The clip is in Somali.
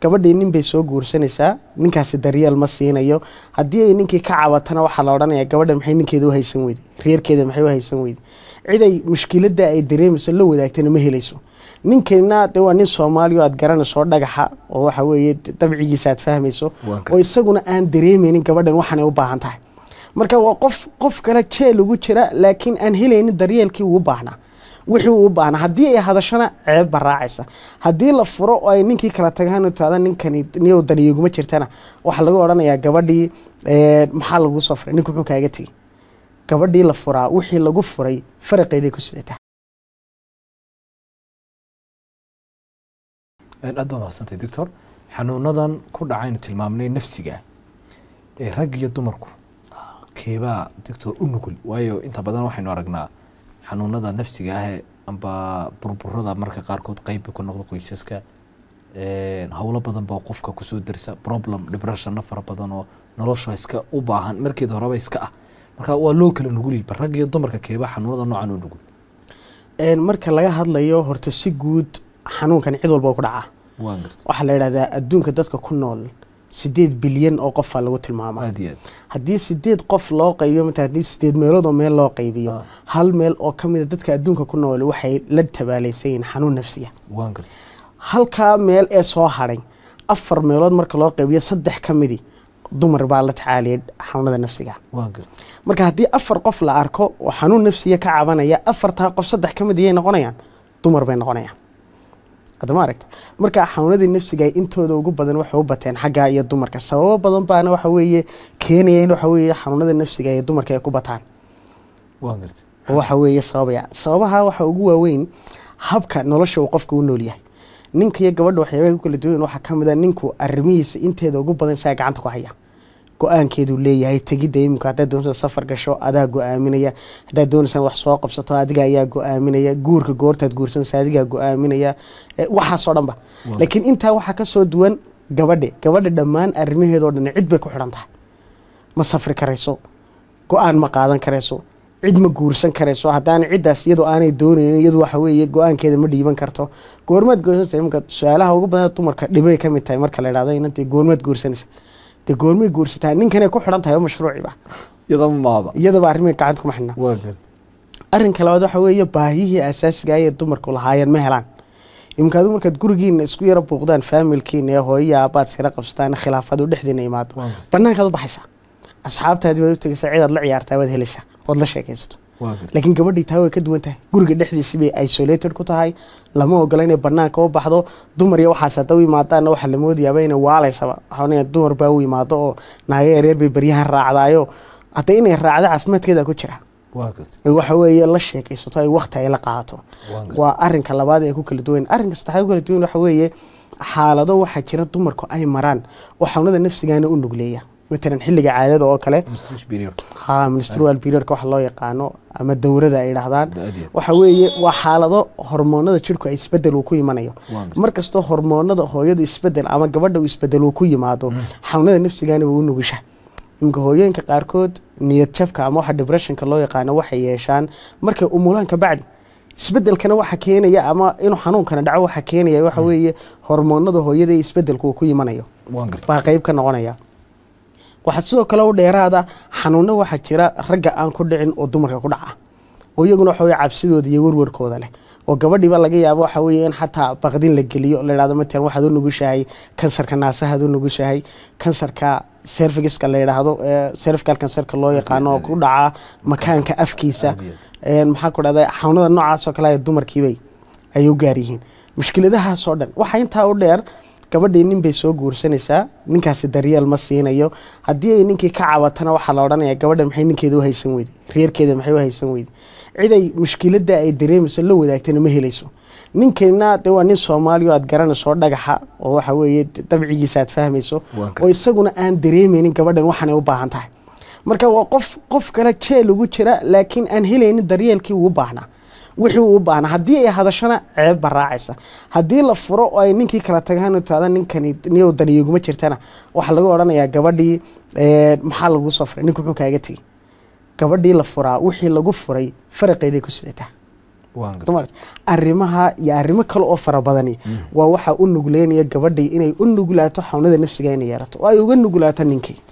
gabadhii nin bay soo guursanaysaa ninkaasi daryeel ma siinayo haddii ay ninkii ka cabatana waxaa la odhanaya gabadhan maxay ninkeeda u haysan weyday reerkeeda maxay u haysan weyday ciday mushkiladda ay dareemayso la wadaagtana ma helayso ninkayna de waa nin soomaaliya aad garanayso dhagaxa oo waxa weeye dabcigiisa aad fahmayso oo isaguna aan dareemaynin gabadhan waxaanay u baahan tahay marka waa qof qof kale jeel ugu jira laakiin aan helaynin daryeelkii ugu baahnaa wixii u baahna haddii ay hadashana ceebba raacaysa haddii la furo oo ay ninkii kala tagaan taada ninkani niyow daniyoguma jirtana waxaa lagu odhanayaa gabadhii eh, maxaa lagu soo furay ninku muxuu kaaga tegey gabadhii la furaa wixii lagu furay faraqeeday ku sidataa aad baad mahadsantay doctor xanuunadan ku dhacaynu tilmaamnay nafsiga ee rag iyo dumarku ah. keebaa doctor u nugul waayo inta badan waxaynu aragnaa xanuunada nafsiga ah amba burburada marka qaarkood qeyba ku noqda qoysaska howlo badan baa qofka kusoo darsa problem debressionna fara badan oo nolosha iska u baahan markeeda horeba iska ah marka waa loo kala nuguliba rag iyo dumarka keeba xanuunada noocan oo nugul marka laga hadlayo horta si guud xanuunkan cid walba ku dhacaa waxaa la yidhahdaa adduunka dadka ku nool sideed bilyan oo qofaa lagu tilmaama haddii sideed qof loo qaybiyo matal haddii sideed meelood oo meel loo qaybiyo ah. hal meel oo ka mida ah dadka adduunka ku nool waxay la tabaalaysayiin xanuun nafsiya halkaa meel ee soo haray afar meelood marka loo qaybiyo saddex ka midi dumar baa la tacaaliyay xanuunada nafsiga marka haddii afar qof la arko oo xanuun nafsiga ka cabanaya afartaa qof saddex ka mid ayay noqonayaan dumar bay noqonayaan adama aragta marka xanuunadii nafsiga intooda ugu badan waxay u bateen xaggaa iyo dumarka sababo badan baana waxa weeye keenaya in waxa weeye xanuunada nafsiga iyo dumarka ay ku bataan waxa weeye sababaya sababaha waxa ugu waaweyn habka nolosha uu qofka u nool yahay ninka iyo gabadha waxyaabaha ku kala duwan waxaa ka mid a ah ninku arrimihiisa inteeda ugu badan saa gacanta ku haya go-aankeedu leeyahay tegidda iminka haddaa doonta safar gasho adaa go-aaminaya haddaa doonaysan wax soo qabsato adiga ayaa go-aaminaya guurka goortaad guursanaysa adigaa go-aaminaya eh, waxaasoo dhanba laakiin intaa waxaa kasoo duwan gabadhe gabadha dhammaan arrimaheedoo dhan cid bay ku xidhan tahay ma safri karayso go-aan ma qaadan karayso cid ma guursan karayso haddaan ciddaas iyadoo aanay doonaynin iyadu waxa weeye go-aankeeda ma dhiiban karto goormaad guursanaysa iminka su-aalaha ugu badan dumarka dhibay ka mid tahay marka la idhahdo inantii goormaad guursanaysa dee goormay guursataa ninkana ku xiran tahay oo mashruuciiba iyadaba arrimay gacanta kuma xidhnaa arrinka labaad waxa weeye baahiyihii asaasiga ayay dumarku lahaayeen ma helaan iminka adigu markaad gurigiina isku yara buuqdaan faamilkiina ee hooyaya aabbaad sira qabsataan u dhexdiina imaado bannaankaad u baxaysaa asxaabtaadi baad u tegaysaa aad la ciyaartaa waad helaysaa ood la sheekaysato laakiin gabadhii taa way ka duwan tahay guriga dhexdiisi bay isolated ku tahay lama ogola inay banaanka u baxdo dumar iyo waxaas hadda u yimaadaanna waxaa la inay waalaysaba waxaa dumar baa u yimaado oo naago yareer bay baryahan raacdaayo hadda inay raacdo caafimaadkeeda ku jira waxa weeye la sheekaysato ay wakti ay la qaato waa arinka labaad ee ku kala duwan arinka saddexaad kala duwan waxa weeye xaalado waxaa jira dumarku ay maraan oo xawnada nafsigaana u nugleeya matalan xiliga caadada oo kale ha ministerial periodka loo yaqaano ama dowrada ay dhahdaan waxa weeye waa xaalado hormoonada jirku ay isbedel uu ku imanayo mar kastoo hormoonada hooyadu isbedel ama gabadha uu isbedel uu ku yimaado mm. xanuunada nafsigaani waa u nugisha iminka hooyooyinka qaarkood niyadjabka ama waxa depressionka loo yaqaano waxay yeeshaan markay umulaan ka bacdi isbedelkana waxa keenaya ama inuu xanuunkana dhaco waxa keenaya waxa mm. weeye hormoonada hooyada ee isbedelku uu ku yimanayo waa qayb ka noqonaya waxaa sidoo kale u dheeraada xanuunno waxaa jira ragga aan ku dhicin oo dumarka ku dhaca oo iyaguna waxawey cabsidooda iyo warwarkooda leh oo gabadhiiba laga yaabo waxaa weeye in xataa baqdin la geliyo layhahdo matalan waxaad u nugushahay kansarka naasahaad u nugushahay kansarka serfigiska la yidhaahdo serfikal kansarka loo yaqaano oo ku dhaca makaanka afkiisa maxaa ku dhahda xanuunada noocaasoo kale ay dumarkiibay ay u gaar yihiin mushkiladahaasoo dhan waxaa intaa u dheer gabadhii nin bay soo guursanaysaa ninkaasi daryeel ma siinayo haddii ay ninkii ka cabatana waxaa la odhanaya gabadhan maxay ninkeeda u haysan weyday reerkeeda maxay u haysan weyday ciday mushkiladda ay dareemayso la wadaagtana ma helayso ninkayna de waa nin soomaaliya aad garanaysoo dhagaxa oo waxa weeye dabcigiisa aad fahmayso oo isaguna aan dareemaynin gabadhan waxaanay u baahan tahay marka waa qof qof kale jeel ugu jira laakiin aan helaynin daryeelkii ugu baahnaa wixii u baahna haddii ay hadashana ceebba raacaysa haddii la furo oo ay ninkii kala tagaan taada ninkani niyow daniyoguma jirtana waxaa lagu odhanayaa gabadhii eh, maxaa lagu soo furay ninku muxuu kaaga tegey gabadhii la furaa wixii lagu furay faraqeeday ku sidataa arimaha iyo arimo kale oo fara mm. waa waxaa u nugleynaya gabadhii inay u nuglaato xawnada nafsiga inay yeerato oo ay uga nuglaato ninkii